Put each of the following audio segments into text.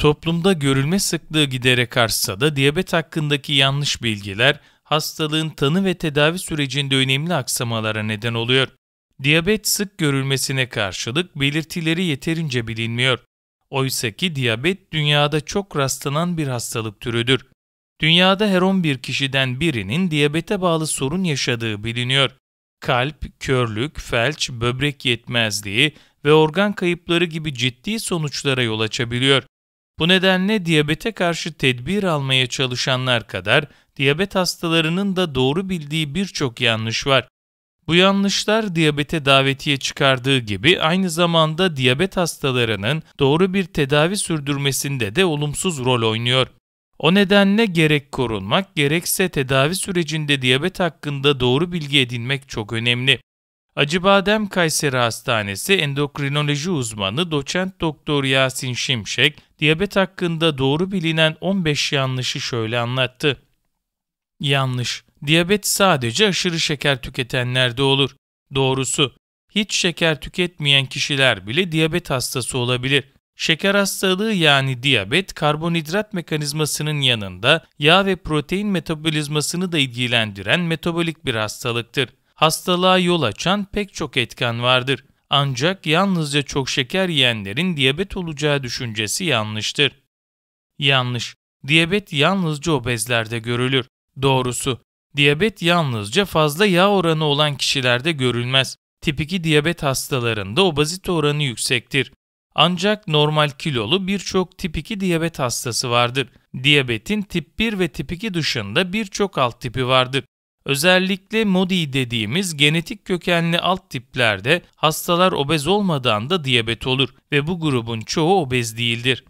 Toplumda görülme sıklığı giderek artsa da diyabet hakkındaki yanlış bilgiler hastalığın tanı ve tedavi sürecinde önemli aksamalara neden oluyor. Diyabet sık görülmesine karşılık belirtileri yeterince bilinmiyor. Oysa ki diyabet dünyada çok rastlanan bir hastalık türüdür. Dünyada her 11 kişiden birinin diyabete bağlı sorun yaşadığı biliniyor. Kalp, körlük, felç, böbrek yetmezliği ve organ kayıpları gibi ciddi sonuçlara yol açabiliyor. Bu nedenle diyabete karşı tedbir almaya çalışanlar kadar diyabet hastalarının da doğru bildiği birçok yanlış var. Bu yanlışlar diyabete davetiye çıkardığı gibi aynı zamanda diyabet hastalarının doğru bir tedavi sürdürmesinde de olumsuz rol oynuyor. O nedenle gerek korunmak gerekse tedavi sürecinde diyabet hakkında doğru bilgi edinmek çok önemli. Acıbadem Kayseri Hastanesi endokrinoloji uzmanı doçent doktor Yasin Şimşek, diyabet hakkında doğru bilinen 15 yanlışı şöyle anlattı. Yanlış. Diyabet sadece aşırı şeker tüketenlerde olur. Doğrusu, hiç şeker tüketmeyen kişiler bile diyabet hastası olabilir. Şeker hastalığı yani diyabet, karbonhidrat mekanizmasının yanında yağ ve protein metabolizmasını da ilgilendiren metabolik bir hastalıktır. Hastalığa yol açan pek çok etken vardır. Ancak yalnızca çok şeker yiyenlerin diyabet olacağı düşüncesi yanlıştır. Yanlış. Diyabet yalnızca obezlerde görülür. Doğrusu, diyabet yalnızca fazla yağ oranı olan kişilerde görülmez. Tip 2 diyabet hastalarında obezite oranı yüksektir. Ancak normal kilolu birçok tip 2 diyabet hastası vardır. Diyabetin tip 1 ve tip 2 dışında birçok alt tipi vardır. Özellikle MODI dediğimiz genetik kökenli alt tiplerde hastalar obez olmadan da diyabet olur ve bu grubun çoğu obez değildir.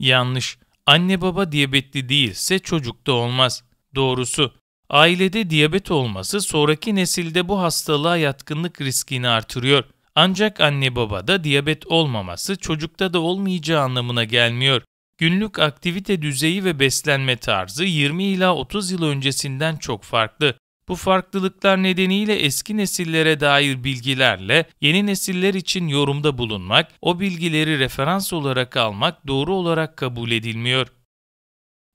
Yanlış. Anne baba diyabetli değilse çocuk da olmaz. Doğrusu ailede diyabet olması sonraki nesilde bu hastalığa yatkınlık riskini artırıyor. Ancak anne babada diyabet olmaması çocukta da olmayacağı anlamına gelmiyor günlük aktivite düzeyi ve beslenme tarzı 20 ila 30 yıl öncesinden çok farklı. Bu farklılıklar nedeniyle eski nesillere dair bilgilerle yeni nesiller için yorumda bulunmak, o bilgileri referans olarak almak doğru olarak kabul edilmiyor.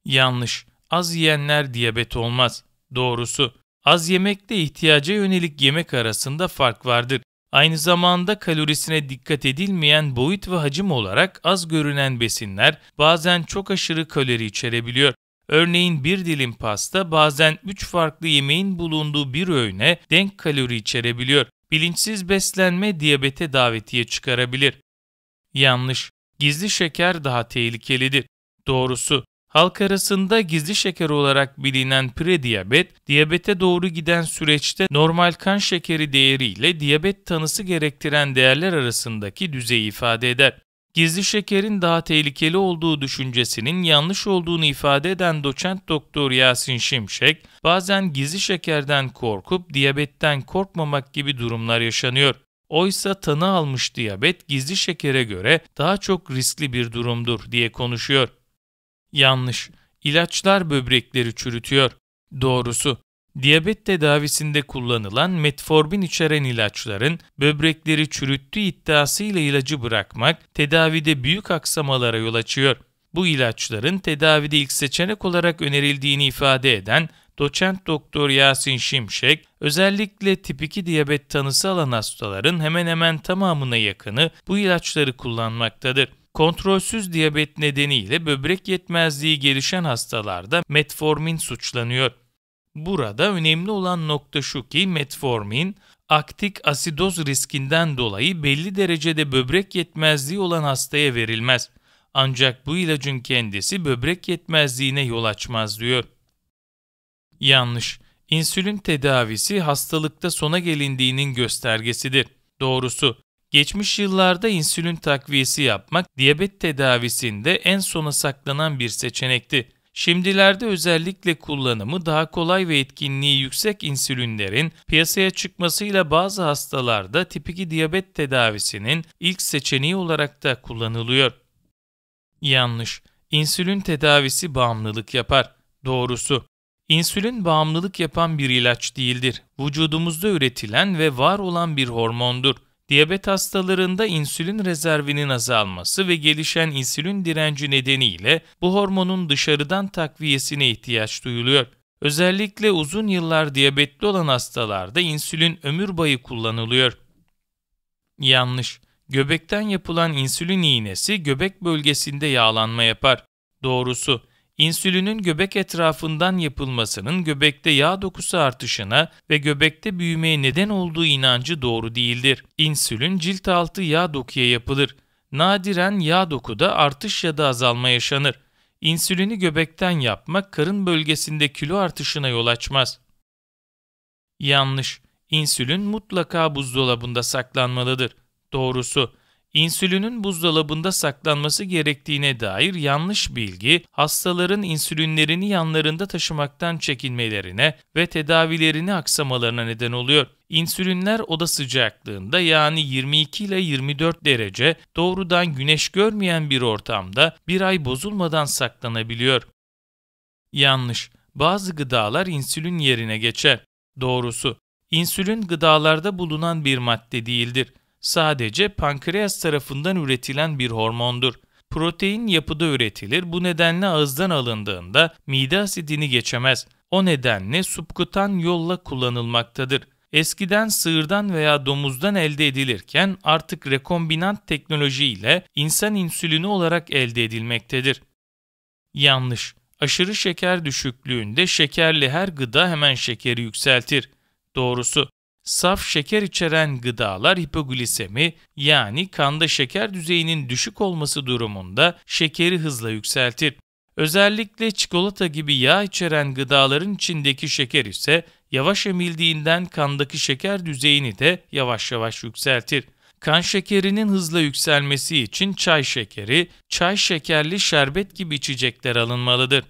Yanlış. Az yiyenler diyabet olmaz. Doğrusu, az yemekle ihtiyaca yönelik yemek arasında fark vardır. Aynı zamanda kalorisine dikkat edilmeyen boyut ve hacim olarak az görünen besinler bazen çok aşırı kalori içerebiliyor. Örneğin bir dilim pasta bazen 3 farklı yemeğin bulunduğu bir öğüne denk kalori içerebiliyor. Bilinçsiz beslenme diyabete davetiye çıkarabilir. Yanlış. Gizli şeker daha tehlikelidir. Doğrusu Halk arasında gizli şeker olarak bilinen prediyabet, diyabete doğru giden süreçte normal kan şekeri değeri ile diyabet tanısı gerektiren değerler arasındaki düzeyi ifade eder. Gizli şekerin daha tehlikeli olduğu düşüncesinin yanlış olduğunu ifade eden doçent doktor Yasin Şimşek, bazen gizli şekerden korkup diyabetten korkmamak gibi durumlar yaşanıyor. Oysa tanı almış diyabet gizli şekere göre daha çok riskli bir durumdur diye konuşuyor. Yanlış. İlaçlar böbrekleri çürütüyor. Doğrusu, diyabet tedavisinde kullanılan metformin içeren ilaçların böbrekleri çürüttüğü iddiasıyla ilacı bırakmak tedavide büyük aksamalara yol açıyor. Bu ilaçların tedavide ilk seçenek olarak önerildiğini ifade eden doçent doktor Yasin Şimşek, özellikle tip 2 diyabet tanısı alan hastaların hemen hemen tamamına yakını bu ilaçları kullanmaktadır. Kontrolsüz diyabet nedeniyle böbrek yetmezliği gelişen hastalarda metformin suçlanıyor. Burada önemli olan nokta şu ki metformin aktik asidoz riskinden dolayı belli derecede böbrek yetmezliği olan hastaya verilmez. Ancak bu ilacın kendisi böbrek yetmezliğine yol açmaz diyor. Yanlış. İnsülin tedavisi hastalıkta sona gelindiğinin göstergesidir. Doğrusu Geçmiş yıllarda insülin takviyesi yapmak diyabet tedavisinde en sona saklanan bir seçenekti. Şimdilerde özellikle kullanımı daha kolay ve etkinliği yüksek insülinlerin piyasaya çıkmasıyla bazı hastalarda tip diyabet tedavisinin ilk seçeneği olarak da kullanılıyor. Yanlış. İnsülin tedavisi bağımlılık yapar. Doğrusu İnsülin bağımlılık yapan bir ilaç değildir. Vücudumuzda üretilen ve var olan bir hormondur. Diyabet hastalarında insülin rezervinin azalması ve gelişen insülin direnci nedeniyle bu hormonun dışarıdan takviyesine ihtiyaç duyuluyor. Özellikle uzun yıllar diyabetli olan hastalarda insülin ömür boyu kullanılıyor. Yanlış. Göbekten yapılan insülin iğnesi göbek bölgesinde yağlanma yapar. Doğrusu İnsülinin göbek etrafından yapılmasının göbekte yağ dokusu artışına ve göbekte büyümeye neden olduğu inancı doğru değildir. İnsülin cilt altı yağ dokuya yapılır. Nadiren yağ dokuda artış ya da azalma yaşanır. İnsülini göbekten yapmak karın bölgesinde kilo artışına yol açmaz. Yanlış. İnsülin mutlaka buzdolabında saklanmalıdır. Doğrusu İnsülinin buzdolabında saklanması gerektiğine dair yanlış bilgi, hastaların insülinlerini yanlarında taşımaktan çekinmelerine ve tedavilerini aksamalarına neden oluyor. İnsülinler oda sıcaklığında yani 22 ile 24 derece doğrudan güneş görmeyen bir ortamda bir ay bozulmadan saklanabiliyor. Yanlış. Bazı gıdalar insülin yerine geçer. Doğrusu, insülin gıdalarda bulunan bir madde değildir sadece pankreas tarafından üretilen bir hormondur. Protein yapıda üretilir, bu nedenle ağızdan alındığında mide asidini geçemez. O nedenle subkutan yolla kullanılmaktadır. Eskiden sığırdan veya domuzdan elde edilirken artık rekombinant teknoloji ile insan insülini olarak elde edilmektedir. Yanlış. Aşırı şeker düşüklüğünde şekerli her gıda hemen şekeri yükseltir. Doğrusu saf şeker içeren gıdalar hipoglisemi yani kanda şeker düzeyinin düşük olması durumunda şekeri hızla yükseltir. Özellikle çikolata gibi yağ içeren gıdaların içindeki şeker ise yavaş emildiğinden kandaki şeker düzeyini de yavaş yavaş yükseltir. Kan şekerinin hızla yükselmesi için çay şekeri, çay şekerli şerbet gibi içecekler alınmalıdır.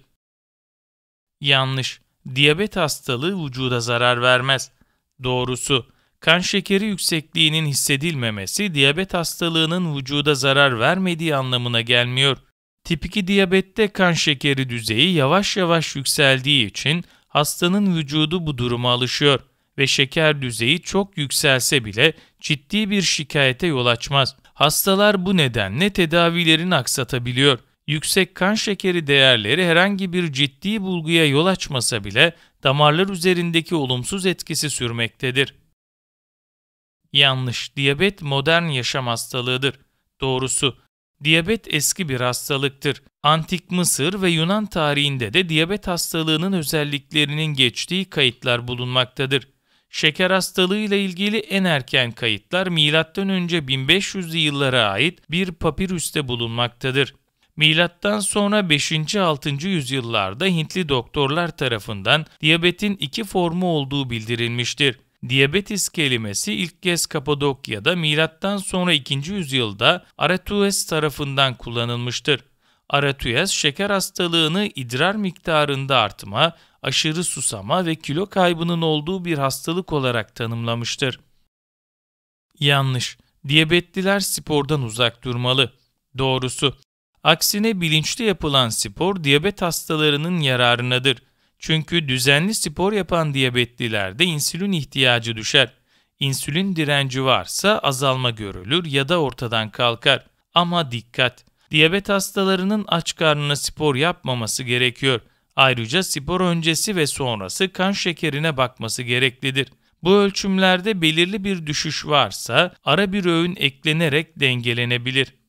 Yanlış. Diyabet hastalığı vücuda zarar vermez. Doğrusu kan şekeri yüksekliğinin hissedilmemesi diyabet hastalığının vücuda zarar vermediği anlamına gelmiyor. Tip 2 diyabette kan şekeri düzeyi yavaş yavaş yükseldiği için hastanın vücudu bu duruma alışıyor ve şeker düzeyi çok yükselse bile ciddi bir şikayete yol açmaz. Hastalar bu nedenle tedavilerini aksatabiliyor yüksek kan şekeri değerleri herhangi bir ciddi bulguya yol açmasa bile damarlar üzerindeki olumsuz etkisi sürmektedir. Yanlış, diyabet modern yaşam hastalığıdır. Doğrusu, diyabet eski bir hastalıktır. Antik Mısır ve Yunan tarihinde de diyabet hastalığının özelliklerinin geçtiği kayıtlar bulunmaktadır. Şeker hastalığı ile ilgili en erken kayıtlar M.Ö. 1500'lü yıllara ait bir papirüste bulunmaktadır. Milattan sonra 5. 6. yüzyıllarda Hintli doktorlar tarafından diyabetin iki formu olduğu bildirilmiştir. Diyabetis kelimesi ilk kez Kapadokya'da milattan sonra 2. yüzyılda Aretues tarafından kullanılmıştır. Aretues şeker hastalığını idrar miktarında artma, aşırı susama ve kilo kaybının olduğu bir hastalık olarak tanımlamıştır. Yanlış. Diyabetliler spordan uzak durmalı. Doğrusu Aksine bilinçli yapılan spor diyabet hastalarının yararınadır. Çünkü düzenli spor yapan diyabetlilerde insülin ihtiyacı düşer. İnsülin direnci varsa azalma görülür ya da ortadan kalkar. Ama dikkat! Diyabet hastalarının aç karnına spor yapmaması gerekiyor. Ayrıca spor öncesi ve sonrası kan şekerine bakması gereklidir. Bu ölçümlerde belirli bir düşüş varsa ara bir öğün eklenerek dengelenebilir.